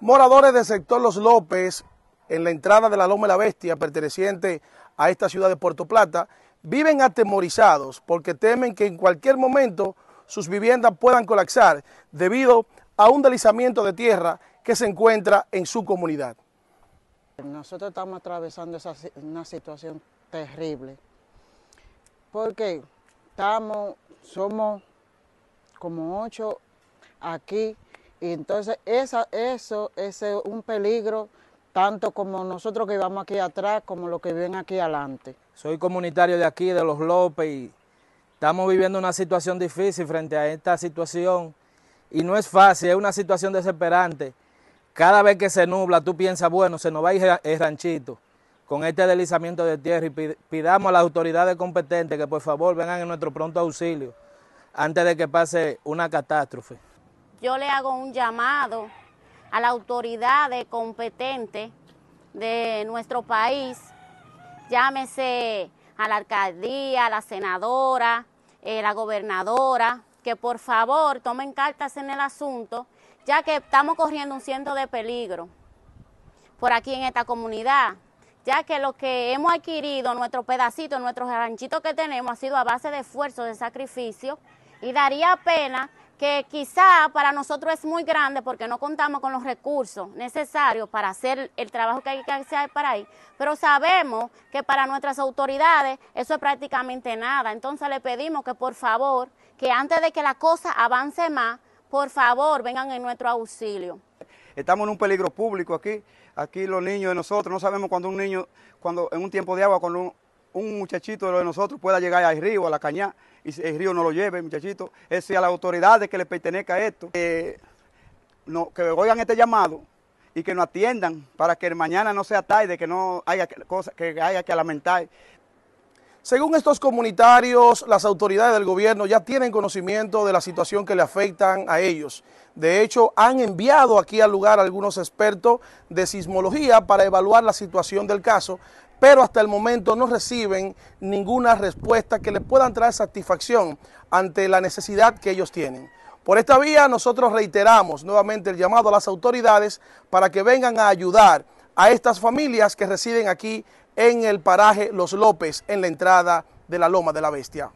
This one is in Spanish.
Moradores del sector Los López, en la entrada de la Loma de la Bestia, perteneciente a esta ciudad de Puerto Plata, viven atemorizados porque temen que en cualquier momento sus viviendas puedan colapsar debido a un deslizamiento de tierra que se encuentra en su comunidad. Nosotros estamos atravesando una situación terrible porque estamos, somos como ocho aquí y entonces eso es un peligro tanto como nosotros que vamos aquí atrás como los que viven aquí adelante. Soy comunitario de aquí, de los López, y estamos viviendo una situación difícil frente a esta situación y no es fácil, es una situación desesperante. Cada vez que se nubla, tú piensas, bueno, se nos va a ir el ranchito con este deslizamiento de tierra y pidamos a las autoridades competentes que por favor vengan en nuestro pronto auxilio antes de que pase una catástrofe yo le hago un llamado a la autoridad competente de nuestro país, llámese a la alcaldía, a la senadora, a eh, la gobernadora, que por favor tomen cartas en el asunto, ya que estamos corriendo un ciento de peligro por aquí en esta comunidad, ya que lo que hemos adquirido, nuestro pedacito, nuestros ranchitos que tenemos, ha sido a base de esfuerzo, de sacrificio, y daría pena que quizá para nosotros es muy grande porque no contamos con los recursos necesarios para hacer el trabajo que hay que hacer para ahí, pero sabemos que para nuestras autoridades eso es prácticamente nada. Entonces le pedimos que por favor, que antes de que la cosa avance más, por favor vengan en nuestro auxilio. Estamos en un peligro público aquí, aquí los niños de nosotros, no sabemos cuando un niño, cuando en un tiempo de agua, cuando un un muchachito de, nosotros pueda llegar al río, a la caña y el río no lo lleve, muchachito. Es a las autoridades que le pertenezca esto, no, que oigan este llamado y que nos atiendan para que mañana no sea tarde, que no haya cosas que haya que lamentar. Según estos comunitarios, las autoridades del gobierno ya tienen conocimiento de la situación que le afectan a ellos. De hecho, han enviado aquí al lugar algunos expertos de sismología para evaluar la situación del caso, pero hasta el momento no reciben ninguna respuesta que les pueda traer satisfacción ante la necesidad que ellos tienen. Por esta vía nosotros reiteramos nuevamente el llamado a las autoridades para que vengan a ayudar a estas familias que residen aquí en el paraje Los López, en la entrada de la Loma de la Bestia.